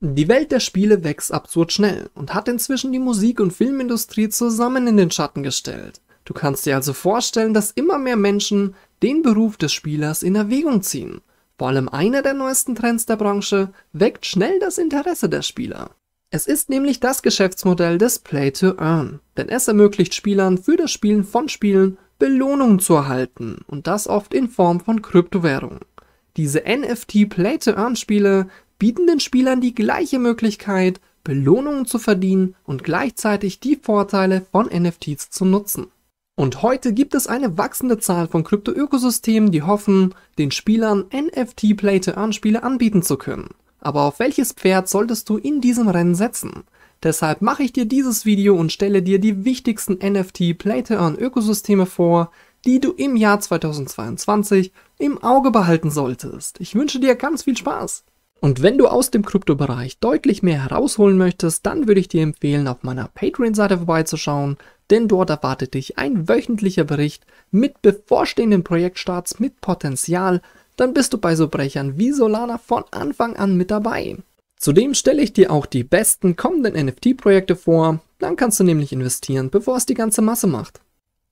Die Welt der Spiele wächst absurd schnell und hat inzwischen die Musik- und Filmindustrie zusammen in den Schatten gestellt. Du kannst dir also vorstellen, dass immer mehr Menschen den Beruf des Spielers in Erwägung ziehen. Vor allem einer der neuesten Trends der Branche weckt schnell das Interesse der Spieler. Es ist nämlich das Geschäftsmodell des Play to Earn, denn es ermöglicht Spielern für das Spielen von Spielen Belohnungen zu erhalten und das oft in Form von Kryptowährungen. Diese NFT Play to Earn Spiele bieten den Spielern die gleiche Möglichkeit, Belohnungen zu verdienen und gleichzeitig die Vorteile von NFTs zu nutzen. Und heute gibt es eine wachsende Zahl von Krypto-Ökosystemen, die hoffen, den Spielern NFT-Play-to-Earn-Spiele anbieten zu können. Aber auf welches Pferd solltest du in diesem Rennen setzen? Deshalb mache ich dir dieses Video und stelle dir die wichtigsten NFT-Play-to-Earn-Ökosysteme vor, die du im Jahr 2022 im Auge behalten solltest. Ich wünsche dir ganz viel Spaß! Und wenn du aus dem Kryptobereich deutlich mehr herausholen möchtest, dann würde ich dir empfehlen, auf meiner Patreon-Seite vorbeizuschauen, denn dort erwartet dich ein wöchentlicher Bericht mit bevorstehenden Projektstarts mit Potenzial, dann bist du bei so Brechern wie Solana von Anfang an mit dabei. Zudem stelle ich dir auch die besten kommenden NFT-Projekte vor, dann kannst du nämlich investieren, bevor es die ganze Masse macht.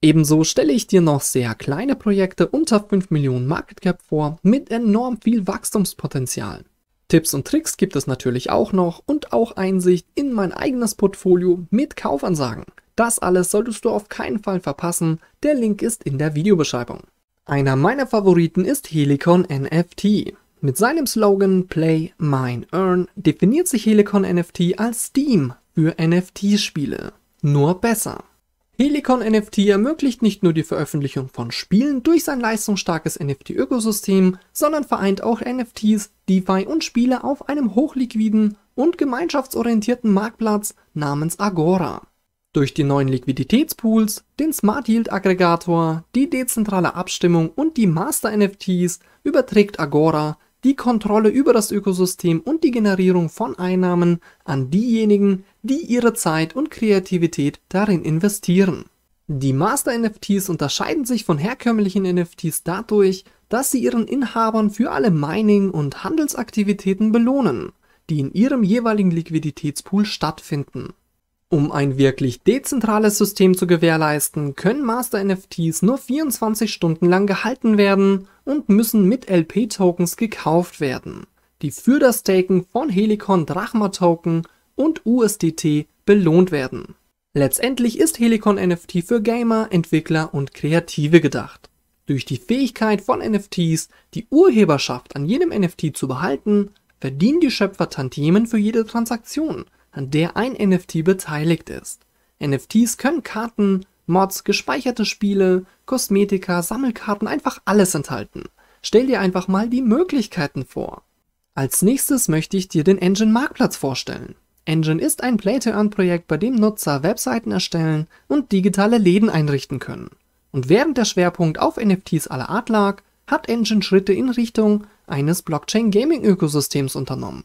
Ebenso stelle ich dir noch sehr kleine Projekte unter 5 Millionen Market Cap vor mit enorm viel Wachstumspotenzial. Tipps und Tricks gibt es natürlich auch noch und auch Einsicht in mein eigenes Portfolio mit Kaufansagen. Das alles solltest du auf keinen Fall verpassen, der Link ist in der Videobeschreibung. Einer meiner Favoriten ist Helicon NFT. Mit seinem Slogan Play, Mine, Earn definiert sich Helicon NFT als Steam für NFT-Spiele. Nur besser. Helicon NFT ermöglicht nicht nur die Veröffentlichung von Spielen durch sein leistungsstarkes NFT-Ökosystem, sondern vereint auch NFTs, DeFi und Spiele auf einem hochliquiden und gemeinschaftsorientierten Marktplatz namens Agora. Durch die neuen Liquiditätspools, den Smart Yield Aggregator, die dezentrale Abstimmung und die Master NFTs überträgt Agora die Kontrolle über das Ökosystem und die Generierung von Einnahmen an diejenigen, die ihre Zeit und Kreativität darin investieren. Die Master NFTs unterscheiden sich von herkömmlichen NFTs dadurch, dass sie ihren Inhabern für alle Mining- und Handelsaktivitäten belohnen, die in ihrem jeweiligen Liquiditätspool stattfinden. Um ein wirklich dezentrales System zu gewährleisten, können Master NFTs nur 24 Stunden lang gehalten werden und müssen mit LP-Tokens gekauft werden, die für das Staken von Helicon Drachma Token und USDT belohnt werden. Letztendlich ist Helicon NFT für Gamer, Entwickler und Kreative gedacht. Durch die Fähigkeit von NFTs, die Urheberschaft an jedem NFT zu behalten, verdienen die Schöpfer Tantiemen für jede Transaktion – an der ein NFT beteiligt ist. NFTs können Karten, Mods, gespeicherte Spiele, Kosmetika, Sammelkarten, einfach alles enthalten. Stell dir einfach mal die Möglichkeiten vor. Als nächstes möchte ich dir den Engine Marktplatz vorstellen. Engine ist ein Play-to-Earn-Projekt, bei dem Nutzer Webseiten erstellen und digitale Läden einrichten können. Und während der Schwerpunkt auf NFTs aller Art lag, hat Engine Schritte in Richtung eines Blockchain-Gaming-Ökosystems unternommen.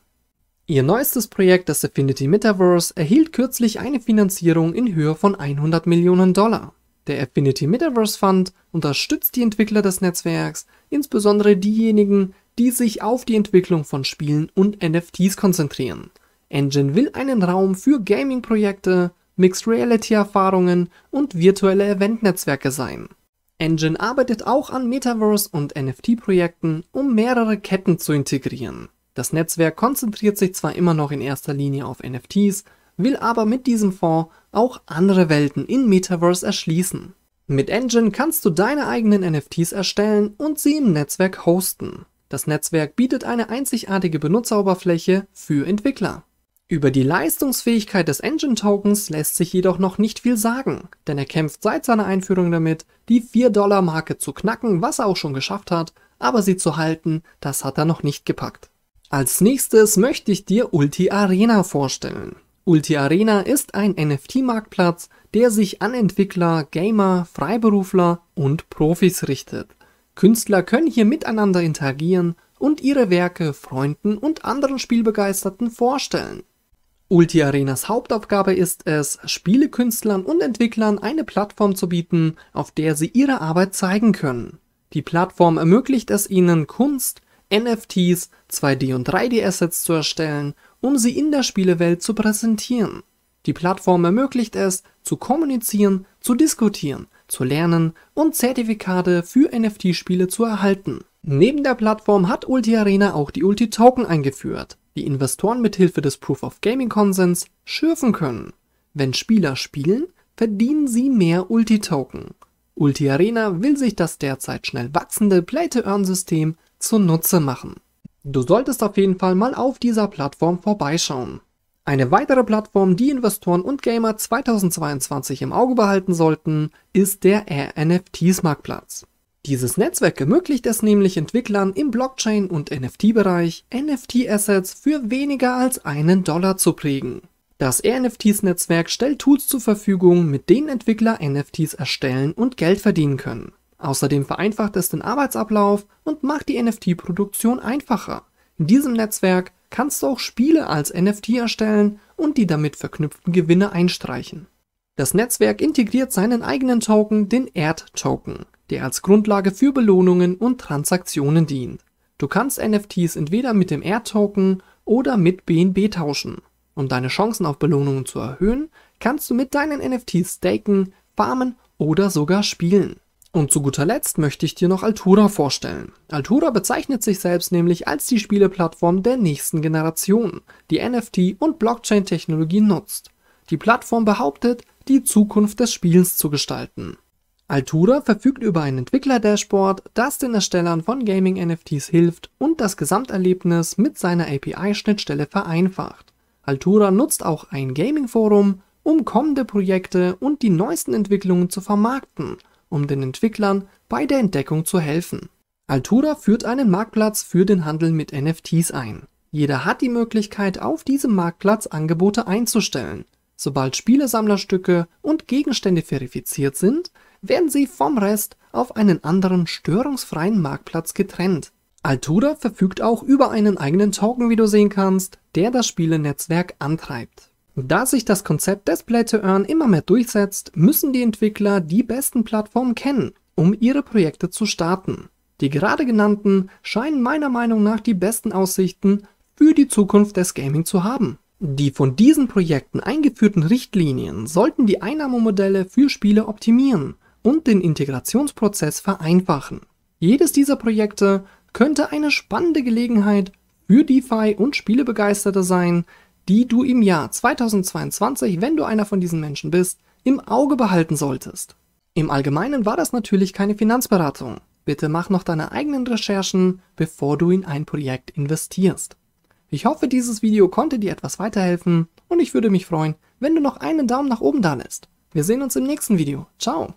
Ihr neuestes Projekt, das Affinity Metaverse, erhielt kürzlich eine Finanzierung in Höhe von 100 Millionen Dollar. Der Affinity Metaverse Fund unterstützt die Entwickler des Netzwerks, insbesondere diejenigen, die sich auf die Entwicklung von Spielen und NFTs konzentrieren. Engine will einen Raum für Gaming-Projekte, Mixed Reality-Erfahrungen und virtuelle Event-Netzwerke sein. Engine arbeitet auch an Metaverse und NFT-Projekten, um mehrere Ketten zu integrieren. Das Netzwerk konzentriert sich zwar immer noch in erster Linie auf NFTs, will aber mit diesem Fonds auch andere Welten in Metaverse erschließen. Mit Engine kannst du deine eigenen NFTs erstellen und sie im Netzwerk hosten. Das Netzwerk bietet eine einzigartige Benutzeroberfläche für Entwickler. Über die Leistungsfähigkeit des Engine Tokens lässt sich jedoch noch nicht viel sagen, denn er kämpft seit seiner Einführung damit, die 4-Dollar-Marke zu knacken, was er auch schon geschafft hat, aber sie zu halten, das hat er noch nicht gepackt. Als nächstes möchte ich dir Ulti Arena vorstellen. Ulti Arena ist ein NFT-Marktplatz, der sich an Entwickler, Gamer, Freiberufler und Profis richtet. Künstler können hier miteinander interagieren und ihre Werke Freunden und anderen Spielbegeisterten vorstellen. Ulti Arenas Hauptaufgabe ist es, Spielekünstlern und Entwicklern eine Plattform zu bieten, auf der sie ihre Arbeit zeigen können. Die Plattform ermöglicht es ihnen, Kunst, NFTs, 2D- und 3D-Assets zu erstellen, um sie in der Spielewelt zu präsentieren. Die Plattform ermöglicht es, zu kommunizieren, zu diskutieren, zu lernen und Zertifikate für NFT-Spiele zu erhalten. Neben der Plattform hat Ulti Arena auch die Ulti Token eingeführt, die Investoren mithilfe des Proof of Gaming Konsens schürfen können. Wenn Spieler spielen, verdienen sie mehr Ulti Token. Ulti Arena will sich das derzeit schnell wachsende Play-to-Earn-System zunutze machen. Du solltest auf jeden Fall mal auf dieser Plattform vorbeischauen. Eine weitere Plattform, die Investoren und Gamer 2022 im Auge behalten sollten, ist der RNFTs Marktplatz. Dieses Netzwerk ermöglicht es nämlich Entwicklern im Blockchain- und NFT-Bereich, NFT-Assets für weniger als einen Dollar zu prägen. Das RNFTs-Netzwerk stellt Tools zur Verfügung, mit denen Entwickler NFTs erstellen und Geld verdienen können. Außerdem vereinfacht es den Arbeitsablauf und macht die NFT-Produktion einfacher. In diesem Netzwerk kannst du auch Spiele als NFT erstellen und die damit verknüpften Gewinne einstreichen. Das Netzwerk integriert seinen eigenen Token, den ERT-Token, der als Grundlage für Belohnungen und Transaktionen dient. Du kannst NFTs entweder mit dem ERT-Token oder mit BNB tauschen. Um deine Chancen auf Belohnungen zu erhöhen, kannst du mit deinen NFTs staken, farmen oder sogar spielen. Und zu guter Letzt möchte ich dir noch Altura vorstellen. Altura bezeichnet sich selbst nämlich als die Spieleplattform der nächsten Generation, die NFT- und Blockchain-Technologie nutzt. Die Plattform behauptet, die Zukunft des Spielens zu gestalten. Altura verfügt über ein Entwickler-Dashboard, das den Erstellern von Gaming-NFTs hilft und das Gesamterlebnis mit seiner API-Schnittstelle vereinfacht. Altura nutzt auch ein Gaming-Forum, um kommende Projekte und die neuesten Entwicklungen zu vermarkten um den Entwicklern bei der Entdeckung zu helfen. Altura führt einen Marktplatz für den Handel mit NFTs ein. Jeder hat die Möglichkeit, auf diesem Marktplatz Angebote einzustellen. Sobald Spielesammlerstücke und Gegenstände verifiziert sind, werden sie vom Rest auf einen anderen störungsfreien Marktplatz getrennt. Altura verfügt auch über einen eigenen Token, wie du sehen kannst, der das Spielenetzwerk antreibt. Da sich das Konzept des Play-to-Earn immer mehr durchsetzt, müssen die Entwickler die besten Plattformen kennen, um ihre Projekte zu starten. Die gerade genannten scheinen meiner Meinung nach die besten Aussichten für die Zukunft des Gaming zu haben. Die von diesen Projekten eingeführten Richtlinien sollten die Einnahmemodelle für Spiele optimieren und den Integrationsprozess vereinfachen. Jedes dieser Projekte könnte eine spannende Gelegenheit für DeFi und Spielebegeisterte sein, die du im Jahr 2022, wenn du einer von diesen Menschen bist, im Auge behalten solltest. Im Allgemeinen war das natürlich keine Finanzberatung. Bitte mach noch deine eigenen Recherchen, bevor du in ein Projekt investierst. Ich hoffe, dieses Video konnte dir etwas weiterhelfen und ich würde mich freuen, wenn du noch einen Daumen nach oben da lässt. Wir sehen uns im nächsten Video. Ciao!